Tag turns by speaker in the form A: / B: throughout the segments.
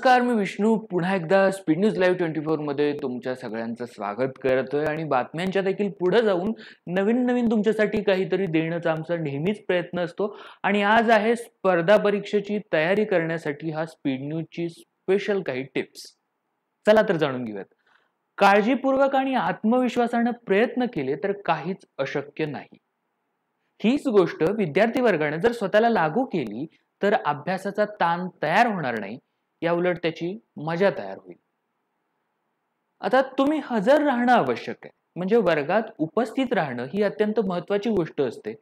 A: नमस्कार मी विष्णू पुन्हा एकदा स्पीड न्यूज लाईव्ह ट्वेंटी मध्ये तुमच्या सगळ्यांचं स्वागत करतोय आणि बातम्यांच्या देखील पुढे जाऊन नवीन नवीन तुमच्यासाठी काहीतरी देण्याचा आमचा नेहमीच प्रयत्न असतो आणि आज आहे स्पर्धा परीक्षेची तयारी करण्यासाठी हा स्पीड न्यूजची स्पेशल काही टिप्स चला तर जाणून घेऊयात काळजीपूर्वक आणि आत्मविश्वासानं प्रयत्न केले तर काहीच अशक्य नाही हीच गोष्ट विद्यार्थी वर्गाने जर स्वतःला लागू केली तर अभ्यासाचा ताण तयार होणार नाही या उलट त्याची मजा तयार होईल आता तुम्ही हजर राहणं आवश्यक आहे म्हणजे वर्गात उपस्थित राहणं ही अत्यंत महत्वाची गोष्ट असते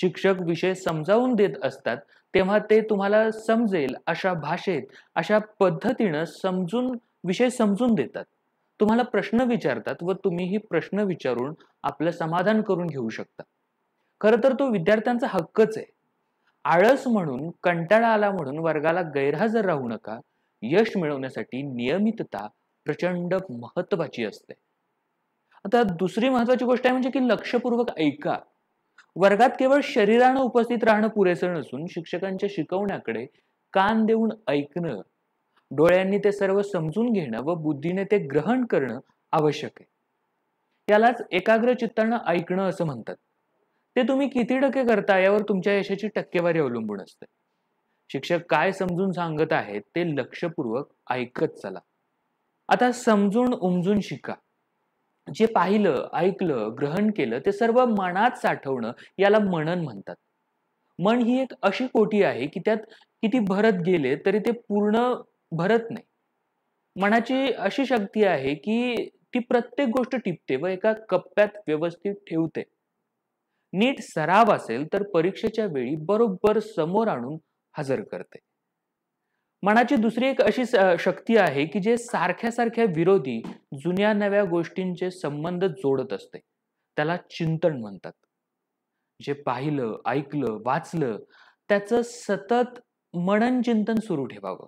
A: शिक्षक विषय समजावून देत असतात तेव्हा ते तुम्हाला समजेल अशा भाषेत अशा पद्धतीनं समजून विषय समजून देतात तुम्हाला प्रश्न विचारतात व तुम्ही ही प्रश्न विचारून आपलं समाधान करून घेऊ शकता खरं तर तो विद्यार्थ्यांचा हक्कच आहे आळस म्हणून कंटाळा आला म्हणून वर्गाला गैरहजर राहू नका यश मिळवण्यासाठी नियमितता प्रचंड महत्वाची असते आता दुसरी महत्वाची गोष्ट आहे म्हणजे की लक्षपूर्वक ऐका वर्गात केवळ शरीरानं उपस्थित राहणं पुरेसं नसून शिक्षकांच्या शिकवण्याकडे कान देऊन ऐकणं डोळ्यांनी ते सर्व समजून घेणं व बुद्धीने ते ग्रहण करणं आवश्यक आहे त्यालाच एकाग्र चित्तानं ऐकणं असं म्हणतात ते तुम्ही किती टक्के करता यावर तुमच्या यशाची टक्केवारी अवलंबून असते शिक्षक काय समजून सांगत आहेत ते लक्षपूर्वक ऐकत चला आता समजून उमजून शिका जे पाहिलं ऐकलं ग्रहण केलं ते सर्व मनात साठवणं याला मनन म्हणतात मन ही एक अशी कोटी आहे की त्यात किती भरत गेले तरी ते पूर्ण भरत नाही मनाची अशी शक्ती आहे की ती प्रत्येक गोष्ट टिपते व एका कप्प्यात व्यवस्थित ठेवते नीट सराव असेल तर परीक्षेच्या वेळी बरोबर समोर आणून हजर करते मनाची दुसरी एक अशी शक्ती आहे की जे सारख्या सारख्या विरोधी जुन्या नव्या गोष्टींचे संबंध जोडत असते त्याला चिंतन म्हणतात जे पाहिलं ऐकलं वाचलं त्याचं सतत मनन चिंतन सुरू ठेवावं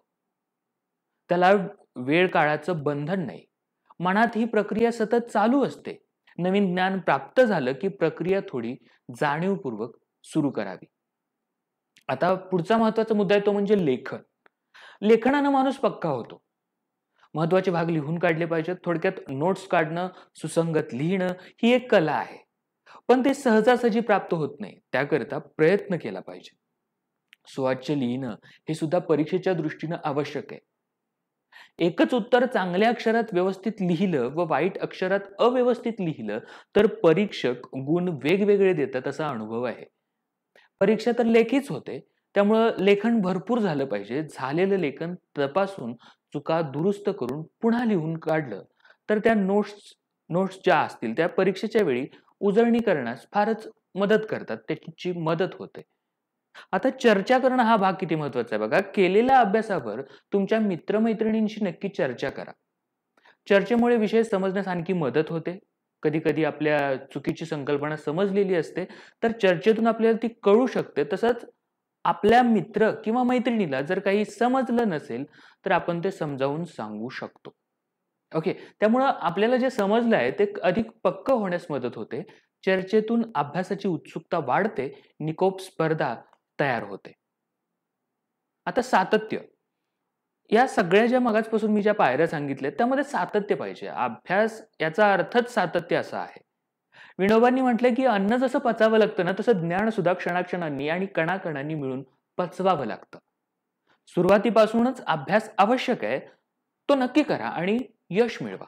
A: त्याला वेळ काळाचं बंधन नाही मनात ही प्रक्रिया सतत चालू असते नवीन ज्ञान प्राप्त झालं की प्रक्रिया थोडी जाणीवपूर्वक सुरू करावी आता पुढचा महत्वाचा मुद्दा आहे तो म्हणजे लेखन लेखनानं माणूस पक्का होतो महत्वाचे भाग लिहून काढले पाहिजेत थोडक्यात नोट्स काढणं सुसंगत लिहिणं ही एक कला आहे पण ते सहजासहजी प्राप्त होत नाही त्याकरिता प्रयत्न केला पाहिजे सुवाच्य लिहिणं हे सुद्धा परीक्षेच्या दृष्टीनं आवश्यक आहे एकच उत्तर चांगल्या अक्षरात व्यवस्थित लिहिलं व वाईट अक्षरात अव्यवस्थित लिहिलं तर परीक्षक गुण वेगवेगळे देतात असा अनुभव आहे परीक्षा तर लेखीच होते त्यामुळं लेखन भरपूर झालं पाहिजे झालेलं लेखन तपासून चुका दुरुस्त करून पुन्हा लिहून काढलं तर त्या नोट्स नोट्स ज्या असतील त्या परीक्षेच्या वेळी उजळणी करण्यास फारच मदत करतात त्याची मदत होते आता चर्चा करणं हा भाग किती महत्वाचा आहे बघा केलेल्या अभ्यासावर तुमच्या मित्रमैत्रिणींशी नक्की चर्चा करा चर्चेमुळे विषय समजण्यास आणखी मदत होते कधी कधी आपल्या चुकीची संकल्पना समजलेली असते तर चर्चेतून आपल्याला ती कळू शकते तसंच आपल्या मित्र किंवा मैत्रिणीला जर काही समजलं नसेल तर आपण ते समजावून सांगू शकतो ओके त्यामुळं आपल्याला जे समजलं आहे ते अधिक पक्क होण्यास मदत होते चर्चेतून अभ्यासाची उत्सुकता वाढते निकोप स्पर्धा तयार होते आता सातत्य या सगळ्या ज्या मगाचपासून मी ज्या पायऱ्या सांगितल्या त्यामध्ये सातत्य पाहिजे अभ्यास याचा अर्थच सातत्य असा आहे विनोबांनी म्हटलं की अन्न जसं पचावं लागतं ना तसं ज्ञान सुद्धा क्षणाक्षणांनी आणि कणाकणांनी मिळून पचवावं लागतं सुरुवातीपासूनच अभ्यास आवश्यक आहे तो नक्की करा आणि यश मिळवा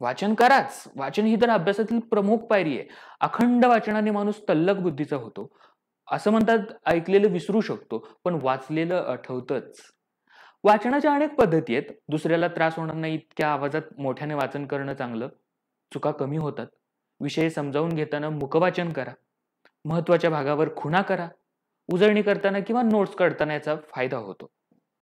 A: वाचन कराच वाचन ही तर अभ्यासातील प्रमुख पायरी आहे अखंड वाचनाने माणूस तल्लक बुद्धीचा होतो असं म्हणतात ऐकलेलं विसरू शकतो पण वाचलेलं आठवतच वाचनाच्या अनेक पद्धती आहेत दुसऱ्याला त्रास होणार नाही इतक्या आवाजात मोठ्याने वाचन करणं चांगलं चुका कमी होतात विषय समजावून घेताना मुखवाचन करा महत्वाच्या भागावर खुणा करा उजळणी करताना किंवा नोट्स काढताना याचा फायदा होतो